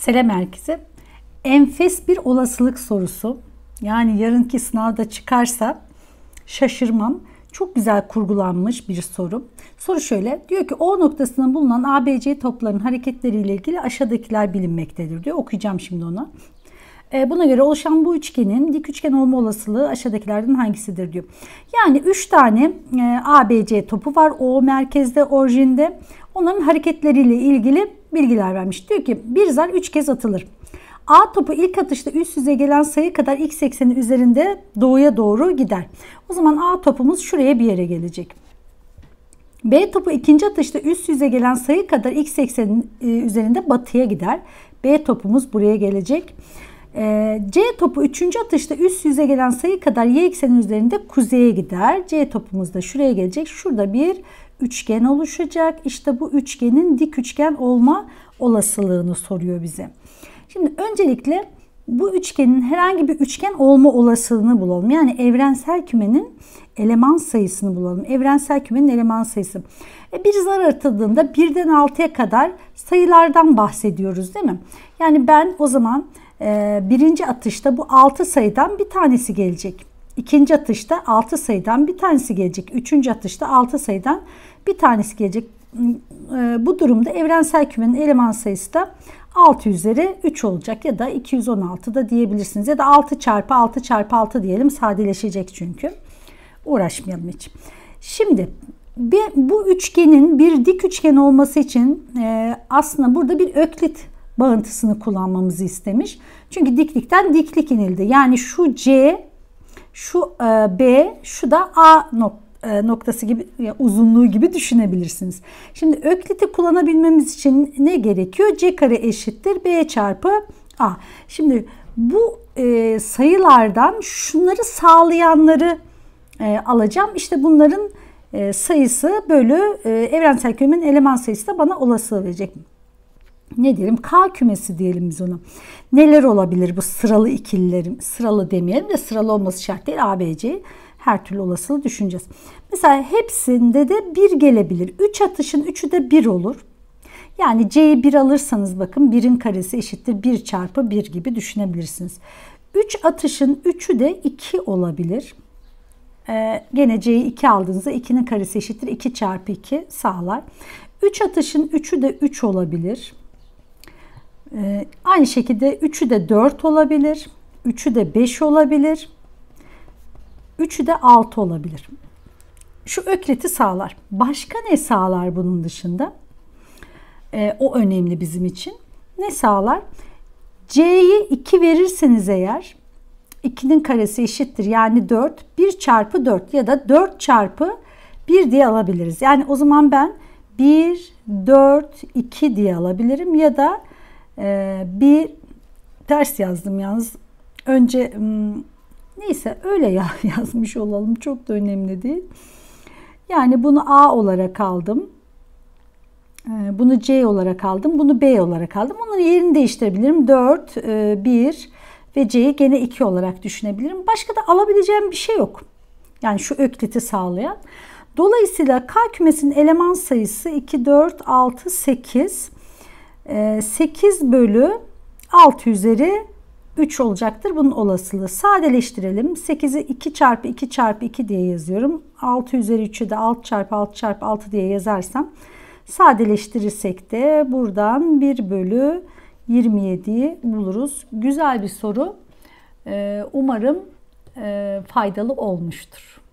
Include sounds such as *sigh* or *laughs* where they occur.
Selam herkese. Enfes bir olasılık sorusu. Yani yarınki sınavda çıkarsa şaşırmam. Çok güzel kurgulanmış bir soru. Soru şöyle. Diyor ki O noktasında bulunan ABC topların hareketleriyle ilgili aşağıdakiler bilinmektedir diyor. Okuyacağım şimdi onu. E, buna göre oluşan bu üçgenin dik üçgen olma olasılığı aşağıdakilerden hangisidir diyor. Yani 3 tane e, ABC topu var. O merkezde, orijinde. Onların hareketleriyle ilgili bilgiler vermiş. Diyor ki bir zar 3 kez atılır. A topu ilk atışta üst yüze gelen sayı kadar x ekseni üzerinde doğuya doğru gider. O zaman A topumuz şuraya bir yere gelecek. B topu ikinci atışta üst yüze gelen sayı kadar x ekseni e, üzerinde batıya gider. B topumuz buraya gelecek. E, C topu 3. atışta üst yüze gelen sayı kadar Y ekseni üzerinde kuzeye gider. C topumuz da şuraya gelecek. Şurada bir üçgen oluşacak. İşte bu üçgenin dik üçgen olma olasılığını soruyor bize. Şimdi öncelikle bu üçgenin herhangi bir üçgen olma olasılığını bulalım. Yani evrensel kümenin eleman sayısını bulalım. Evrensel kümenin eleman sayısı. E bir zar atıldığında birden altıya kadar sayılardan bahsediyoruz değil mi? Yani ben o zaman ee, birinci atışta bu 6 sayıdan bir tanesi gelecek. İkinci atışta 6 sayıdan bir tanesi gelecek. Üçüncü atışta 6 sayıdan bir tanesi gelecek. Hmm, e, bu durumda evrensel kümenin eleman sayısı da 6 üzeri 3 olacak ya da 216 da diyebilirsiniz. Ya da 6 çarpı 6 çarpı 6 diyelim sadeleşecek çünkü. Uğraşmayalım hiç. Şimdi bir, bu üçgenin bir dik üçgen olması için e, aslında burada bir öklit bağıntısını kullanmamızı istemiş. Çünkü diklikten diklik inildi. Yani şu C, şu e, B, şu da A e, noktası gibi uzunluğu gibi düşünebilirsiniz. Şimdi ökliti kullanabilmemiz için ne gerekiyor? C kare eşittir B çarpı A. Şimdi bu e, sayılardan şunları sağlayanları alacağım. İşte bunların sayısı bölü evrensel kümenin eleman sayısı da bana olasılığı verecek. mi? ne diyelim K kümesi diyelim biz ona. Neler olabilir bu sıralı ikililerim? Sıralı demeyelim de sıralı olması şart değil. ABC her türlü olasılığı düşüneceğiz. Mesela hepsinde de 1 gelebilir. 3 üç atışın 3'ü de 1 olur. Yani C'yi 1 alırsanız bakın 1'in karesi eşittir 1 çarpı 1 gibi düşünebilirsiniz. 3 üç atışın 3'ü de 2 olabilir. Ee, gene C'yi 2 aldığınızda 2'nin karesi eşittir 2 çarpı 2 sağlar. 3 üç atışın 3'ü de 3 olabilir. Ee, aynı şekilde 3'ü de 4 olabilir. 3'ü de 5 olabilir. 3'ü de 6 olabilir. Şu ökleti sağlar. Başka ne sağlar bunun dışında? Ee, o önemli bizim için. Ne sağlar? C'yi 2 verirseniz eğer 2'nin karesi eşittir yani 4. 1 çarpı 4 ya da 4 çarpı 1 diye alabiliriz. Yani o zaman ben 1, 4, 2 diye alabilirim ya da ee, bir ters yazdım yalnız. Önce hmm, neyse öyle ya, *laughs* yazmış olalım. Çok da önemli değil. Yani bunu A olarak aldım. Ee, bunu C olarak aldım. Bunu B olarak aldım. Onların yerini değiştirebilirim. 4, 1 e, ve C'yi gene 2 olarak düşünebilirim. Başka da alabileceğim bir şey yok. Yani şu ökliti sağlayan. Dolayısıyla K kümesinin eleman sayısı 2, 4, 6, 8. 8 ee, bölü 6 üzeri 3 olacaktır bunun olasılığı. Sadeleştirelim. 8'i 2 çarpı 2 çarpı 2 diye yazıyorum. 6 üzeri 3'ü de 6 çarpı 6 çarpı 6 diye yazarsam sadeleştirirsek de buradan 1 bölü 27'yi buluruz. Güzel bir soru. Ee, umarım e, faydalı olmuştur.